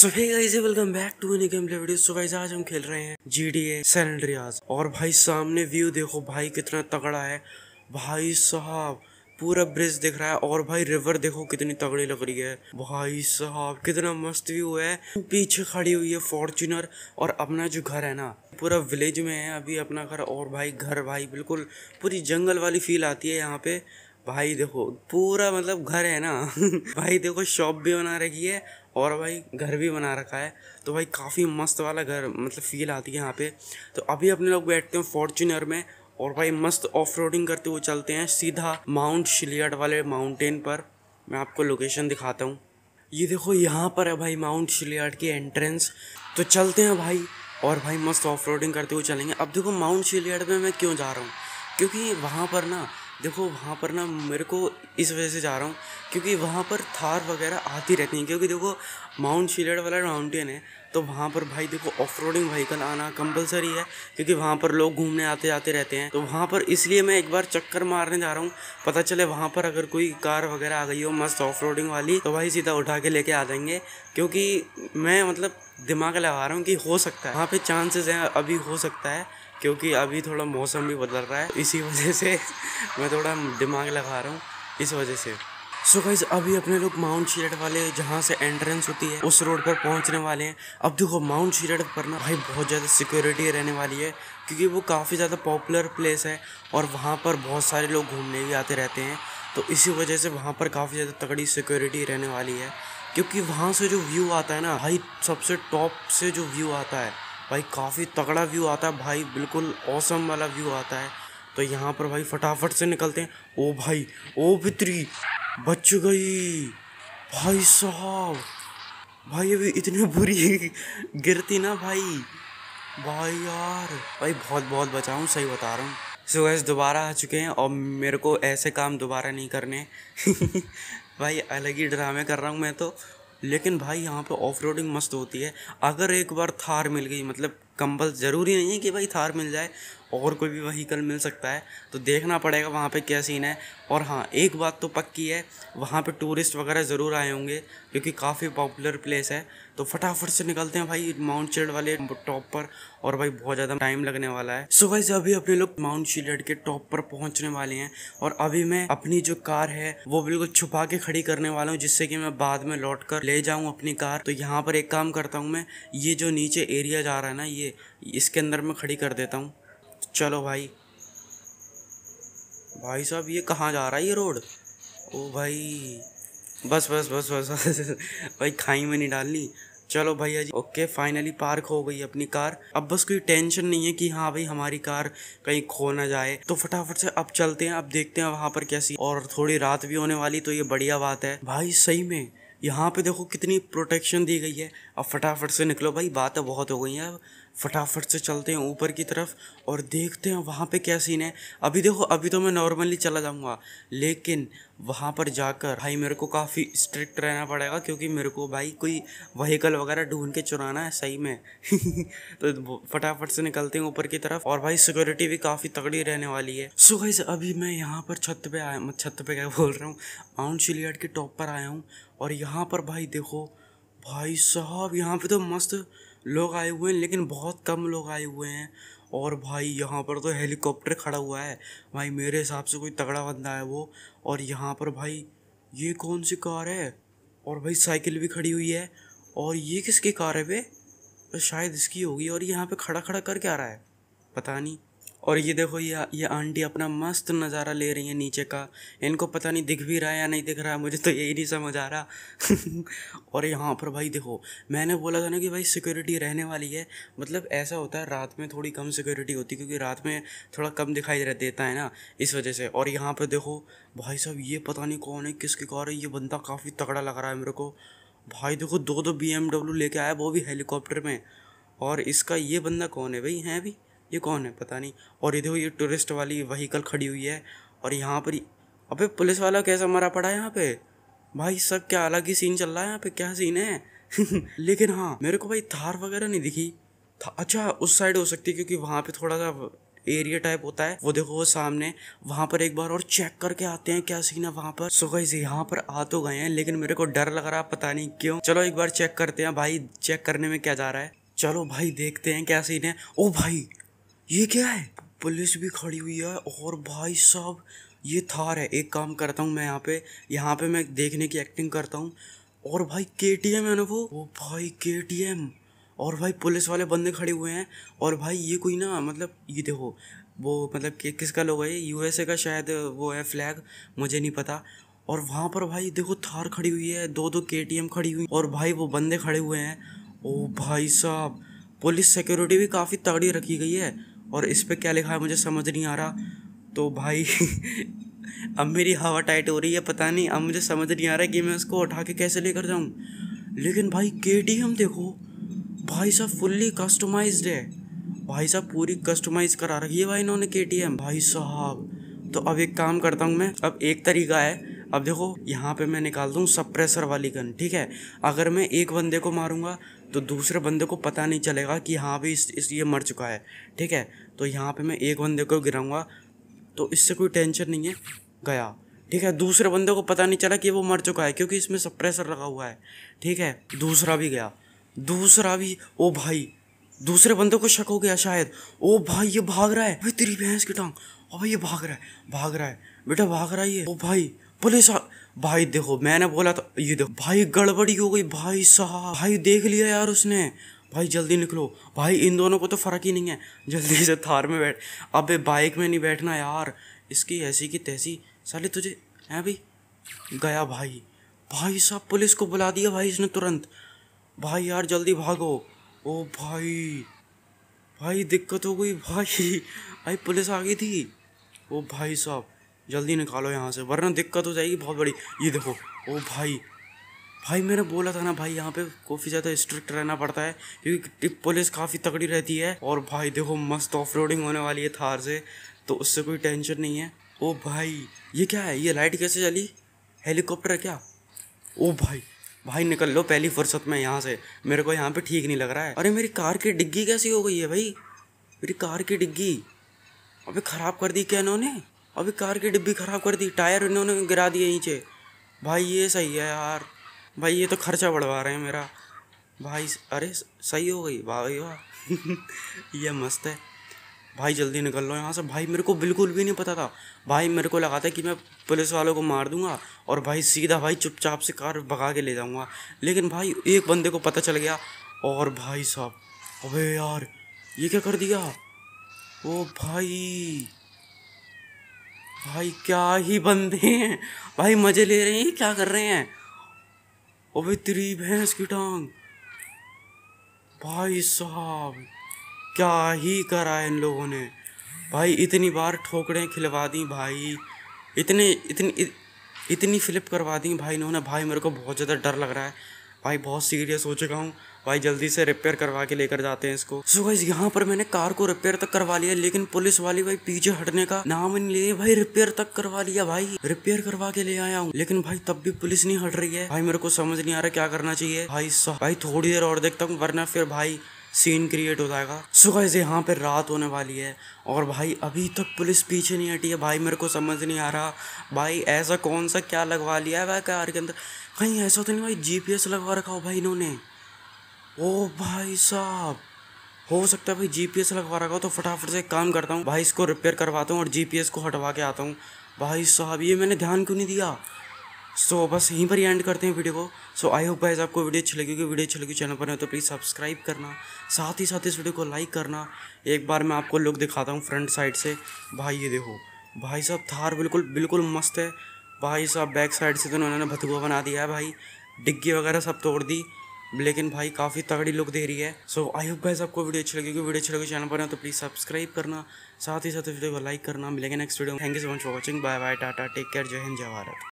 so guys welcome back to any game video so guys आज हम खेल रहे हैं जीडीए सैन एंड्रियास और भाई सामने व्यू देखो भाई कितना तगड़ा है भाई साहब पूरा ब्रिज दिख रहा है और भाई रिवर देखो कितनी तगड़ी लग रही है भाई साहब कितना मस्त व्यू है पीछे खड़ी हुई है फॉर्चुनर और अपना जो घर है ना पूरा विलेज में है अभी अपना घर और भाई घर भाई बिल्कुल पूरी जंगल वाली फील आती है यहाँ पे भाई देखो पूरा मतलब घर है ना भाई देखो शॉप भी बना रखी है और भाई घर भी बना रखा है तो भाई काफ़ी मस्त वाला घर मतलब फील आती है यहाँ पे तो अभी अपने लोग बैठते हैं फॉर्चूनर में और भाई मस्त ऑफ करते हुए चलते हैं सीधा माउंट शिलियड वाले माउंटेन पर मैं आपको लोकेशन दिखाता हूँ ये देखो यहाँ पर है भाई माउंट शिलियड की एंट्रेंस तो चलते हैं भाई और भाई मस्त ऑफ करते हुए चलेंगे अब देखो माउंट शिलियड में मैं क्यों जा रहा हूँ क्योंकि वहाँ पर ना देखो वहाँ पर ना मेरे को इस वजह से जा रहा हूँ क्योंकि वहाँ पर थार वगैरह आती रहती हैं क्योंकि देखो माउंट शीलेट वाला माउंटेन है तो वहाँ पर भाई देखो ऑफ रोडिंग व्हीकल आना कंपलसरी है क्योंकि वहाँ पर लोग घूमने आते जाते रहते हैं तो वहाँ पर इसलिए मैं एक बार चक्कर मारने जा रहा हूँ पता चले वहाँ पर अगर कोई कार वगैरह आ गई हो मस्त ऑफ रोडिंग वाली तो भाई सीधा उठा के लेके आ जाएंगे क्योंकि मैं मतलब दिमाग लगा रहा हूँ कि हो सकता है वहाँ पर चांसेस हैं अभी हो सकता है क्योंकि अभी थोड़ा मौसम भी बदल रहा है इसी वजह से मैं थोड़ा दिमाग लगा रहा हूँ इस वजह से सो so गाइज अभी अपने लोग माउंट शीरट वाले जहाँ से एंट्रेंस होती है उस रोड पर पहुँचने वाले हैं अब देखो माउंट शीरट पर ना भाई बहुत ज़्यादा सिक्योरिटी रहने वाली है क्योंकि वो काफ़ी ज़्यादा पॉपुलर प्लेस है और वहाँ पर बहुत सारे लोग घूमने भी आते रहते हैं तो इसी वजह से वहाँ पर काफ़ी ज़्यादा तगड़ी सिक्योरिटी रहने वाली है क्योंकि वहाँ से जो व्यू आता है ना भाई सबसे टॉप से जो व्यू आता है भाई काफ़ी तगड़ा व्यू आता है भाई बिल्कुल औसम वाला व्यू आता है तो यहाँ पर भाई फटाफट से निकलते हैं ओ भाई ओ भित्री बच गई भाई साहब भाई अभी इतनी बुरी गिरती ना भाई भाई यार भाई बहुत बहुत बचाऊँ सही बता रहा हूँ सो गैस दोबारा आ चुके हैं और मेरे को ऐसे काम दोबारा नहीं करने भाई अलग ही ड्रामे कर रहा हूँ मैं तो लेकिन भाई यहाँ पे ऑफ रोडिंग मस्त होती है अगर एक बार थार मिल गई मतलब कंबल ज़रूरी नहीं है कि भाई थार मिल जाए और कोई भी वहीकल मिल सकता है तो देखना पड़ेगा वहाँ पे क्या सीन है और हाँ एक बात तो पक्की है वहाँ पे टूरिस्ट वगैरह ज़रूर आए होंगे क्योंकि काफ़ी पॉपुलर प्लेस है तो फटाफट से निकलते हैं भाई माउंट शिलड वाले टॉप पर और भाई बहुत ज़्यादा टाइम लगने वाला है सो से अभी अपने लोग माउंट शिलड के टॉप पर पहुंचने वाले हैं और अभी मैं अपनी जो कार है वो बिल्कुल छुपा के खड़ी करने वाला हूँ जिससे कि मैं बाद में लौट कर ले जाऊँ अपनी कार तो यहाँ पर एक काम करता हूँ मैं ये जो नीचे एरिया जा रहा है ना ये इसके अंदर मैं खड़ी कर देता हूँ चलो भाई भाई साहब ये कहाँ जा रहा है ये रोड ओ भाई बस बस बस बस, बस, बस भाई खाई में नहीं डालनी चलो भैया जी ओके फाइनली पार्क हो गई अपनी कार अब बस कोई टेंशन नहीं है कि हाँ भाई हमारी कार कहीं खो ना जाए तो फटाफट से अब चलते हैं अब देखते हैं वहाँ पर कैसी और थोड़ी रात भी होने वाली तो ये बढ़िया बात है भाई सही में यहाँ पे देखो कितनी प्रोटेक्शन दी गई है अब फटाफट से निकलो भाई बातें बहुत हो गई हैं फटाफट से चलते हैं ऊपर की तरफ और देखते हैं वहाँ पे क्या सीन है अभी देखो अभी तो मैं नॉर्मली चला जाऊँगा लेकिन वहाँ पर जाकर भाई मेरे को काफ़ी स्ट्रिक्ट रहना पड़ेगा क्योंकि मेरे को भाई कोई वहीकल वगैरह ढूंढ के चुराना है सही में तो फटाफट से निकलते हैं ऊपर की तरफ और भाई सिक्योरिटी भी काफ़ी तगड़ी रहने वाली है सो so अभी मैं यहाँ पर छत पर आया मैं छत पर क्या बोल रहा हूँ माउंट शिलियाड के टॉप पर आया हूँ और यहाँ पर भाई देखो भाई साहब यहाँ पर तो मस्त लोग आए हुए हैं लेकिन बहुत कम लोग आए हुए हैं और भाई यहाँ पर तो हेलीकॉप्टर खड़ा हुआ है भाई मेरे हिसाब से कोई तगड़ा बंदा है वो और यहाँ पर भाई ये कौन सी कार है और भाई साइकिल भी खड़ी हुई है और ये किसकी कार है वे तो शायद इसकी होगी और यहाँ पे खड़ा खड़ा करके आ रहा है पता नहीं और ये देखो ये ये आंटी अपना मस्त नज़ारा ले रही है नीचे का इनको पता नहीं दिख भी रहा है या नहीं दिख रहा है मुझे तो यही नहीं समझ आ रहा और यहाँ पर भाई देखो मैंने बोला था ना कि भाई सिक्योरिटी रहने वाली है मतलब ऐसा होता है रात में थोड़ी कम सिक्योरिटी होती है क्योंकि रात में थोड़ा कम दिखाई देता है ना इस वजह से और यहाँ पर देखो भाई साहब ये पता नहीं कौन है किसकी कार है ये बंदा काफ़ी तगड़ा लग रहा है मेरे को भाई देखो दो दो बी लेके आया वो भी हेलीकॉप्टर में और इसका ये बंदा कौन है भाई हैं भी ये कौन है पता नहीं और इधर ये टूरिस्ट वाली वहीकल खड़ी हुई है और यहाँ पर अबे पुलिस वाला कैसा मरा पड़ा है यहाँ पे भाई सब क्या अलग ही सीन चल रहा है यहाँ पे क्या सीन है लेकिन हाँ मेरे को भाई थार वगैरह नहीं दिखी था अच्छा उस साइड हो सकती है क्योंकि वहाँ पे थोड़ा सा एरिया टाइप होता है वो देखो वो सामने वहाँ पर एक बार और चेक करके आते हैं क्या सीन है वहाँ पर सो गाइस यहाँ पर आ तो गए हैं लेकिन मेरे को डर लग रहा पता नहीं क्यों चलो एक बार चेक करते हैं भाई चेक करने में क्या जा रहा है चलो भाई देखते हैं क्या सीन है ओ भाई ये क्या है पुलिस भी खड़ी हुई है और भाई साहब ये थार है एक काम करता हूँ मैं यहाँ पे यहाँ पे मैं देखने की एक्टिंग करता हूँ और भाई के टी एम है ना वो वो भाई के टी एम और भाई पुलिस वाले बंदे खड़े हुए हैं और भाई ये कोई ना मतलब ये देखो वो मतलब कि, किसका लोग है यू एस ए का शायद वो है फ्लैग मुझे नहीं पता और वहाँ पर भाई देखो थार खड़ी हुई है दो दो के टी एम खड़ी हुई और भाई वो बंदे खड़े हुए हैं ओ भाई साहब पुलिस सिक्योरिटी भी काफ़ी तगड़ी रखी गई है और इस पर क्या लिखा है मुझे समझ नहीं आ रहा तो भाई अब मेरी हवा टाइट हो रही है पता नहीं अब मुझे समझ नहीं आ रहा है कि मैं उसको उठा के कैसे लेकर जाऊँ लेकिन भाई के टी एम देखो भाई साहब फुल्ली कस्टमाइज है भाई साहब पूरी कस्टमाइज करा रखी है भाई इन्होंने के टी एम भाई साहब तो अब एक काम करता हूँ मैं अब एक तरीका है अब देखो यहाँ पे मैं निकाल दूँ सप्रेसर वाली गन ठीक है अगर मैं एक बंदे को मारूंगा तो दूसरे बंदे को पता नहीं चलेगा कि हाँ भी इस, इस ये मर चुका है ठीक है तो यहाँ पे मैं एक बंदे को गिराऊंगा तो इससे कोई टेंशन नहीं है गया ठीक है दूसरे बंदे को पता नहीं चला कि वो मर चुका है क्योंकि इसमें सप्रेसर लगा हुआ है ठीक है दूसरा भी गया दूसरा भी ओ भाई दूसरे बंदे को शक हो गया शायद ओ भाई ये भाग रहा है भाई तेरी भैंस की टांग ओ भाई ये भाग रहा है भाग रहा है बेटा भाग रहा है ये ओ भाई पुलिस भाई देखो मैंने बोला था तो, ये देखो भाई गड़बड़ी हो गई भाई साहब भाई देख लिया यार उसने भाई जल्दी निकलो भाई इन दोनों को तो फ़र्क ही नहीं है जल्दी से थार में बैठ अबे बाइक में नहीं बैठना यार इसकी ऐसी की तैसी साले तुझे है भाई गया भाई भाई साहब पुलिस को बुला दिया भाई इसने तुरंत भाई यार जल्दी भागो ओ भाई भाई दिक्कत हो गई भाई भाई पुलिस आ गई थी ओ भाई साहब जल्दी निकालो यहाँ से वरना दिक्कत हो जाएगी बहुत बड़ी ये देखो ओ भाई भाई मैंने बोला था ना भाई यहाँ पे काफ़ी ज़्यादा स्ट्रिक्ट रहना पड़ता है क्योंकि पुलिस काफ़ी तगड़ी रहती है और भाई देखो मस्त ऑफ होने वाली है थार से तो उससे कोई टेंशन नहीं है ओ भाई ये क्या है ये लाइट कैसे चली हेलीकॉप्टर है क्या ओ भाई भाई निकल लो पहली फुर्सत में यहाँ से मेरे को यहाँ पे ठीक नहीं लग रहा है अरे मेरी कार की डिग्गी कैसी हो गई है भाई मेरी कार की डिग्गी अबे ख़राब कर दी क्या इन्होंने अभी कार की डिब्बी ख़राब कर दी टायर इन्होंने गिरा दिए नीचे भाई ये सही है यार भाई ये तो खर्चा बढ़वा रहे हैं मेरा भाई अरे सही हो गई वाह भाई वाह ये मस्त है भाई जल्दी निकल लो यहाँ से भाई मेरे को बिल्कुल भी नहीं पता था भाई मेरे को लगा था कि मैं पुलिस वालों को मार दूंगा और भाई सीधा भाई चुपचाप से कार भगा के ले जाऊंगा लेकिन भाई एक बंदे को पता चल गया और भाई साहब अबे यार ये क्या कर दिया ओ भाई भाई क्या ही बंदे हैं भाई मजे ले रहे हैं क्या कर रहे हैं अबे तेरी भैंस की टांग भाई साहब क्या ही करा इन लोगों ने भाई इतनी बार ठोकरें खिलवा दी भाई इतने इतनी इतनी फ्लिप करवा दी भाई इन्होंने भाई मेरे को बहुत ज़्यादा डर लग रहा है भाई बहुत सीरियस हो चुका हूँ भाई जल्दी से रिपेयर करवा के लेकर जाते हैं इसको सो गाइज यहाँ पर मैंने कार को रिपेयर तक करवा लिया लेकिन पुलिस वाली भाई पीछे हटने का नाम नहीं लिए भाई रिपेयर तक करवा लिया भाई रिपेयर करवा के ले आया हूँ लेकिन भाई तब भी पुलिस नहीं हट रही है भाई मेरे को समझ नहीं आ रहा क्या करना चाहिए भाई भाई थोड़ी देर और देखता हूँ वरना फिर भाई सीन क्रिएट हो जाएगा सुबह से यहाँ पर रात होने वाली है और भाई अभी तक पुलिस पीछे नहीं हटी है भाई मेरे को समझ नहीं आ रहा भाई ऐसा कौन सा क्या लगवा लिया है भाई कार के अंदर कहीं ऐसा तो नहीं भाई जीपीएस लगवा रखा हो भाई इन्होंने ओ भाई साहब हो सकता है भाई जीपीएस लगवा रखा हो तो फटाफट से एक काम करता हूँ भाई इसको रिपेयर करवाता हूँ और एस को हटवा के आता हूँ भाई साहब ये मैंने ध्यान क्यों नहीं दिया सो so, बस यहीं पर ही एंड करते हैं वीडियो को सो आई होप गाइज आपको वीडियो अच्छी लगी होगी वीडियो अच्छी लगी चैनल पर है तो प्लीज़ सब्सक्राइब करना साथ ही साथ इस वीडियो को लाइक करना एक बार मैं आपको लुक दिखाता हूँ फ्रंट साइड से भाई ये देखो भाई साहब थार बिल्कुल बिल्कुल मस्त है भाई साहब बैक साइड से तो उन्होंने भतुआ बना दिया है भाई डिग्गी वगैरह सब तोड़ दी लेकिन भाई काफ़ी तगड़ी लुक दे रही है सो आई होप गाइज आपको वीडियो अच्छी लगेगी वीडियो अच्छी लगी चैनल पर है तो प्लीज़ सब्सक्राइब करना साथ ही साथ इस वीडियो को लाइक करना मिलेगा next video thank you so much for watching bye bye tata take care जय हिंद जय भारत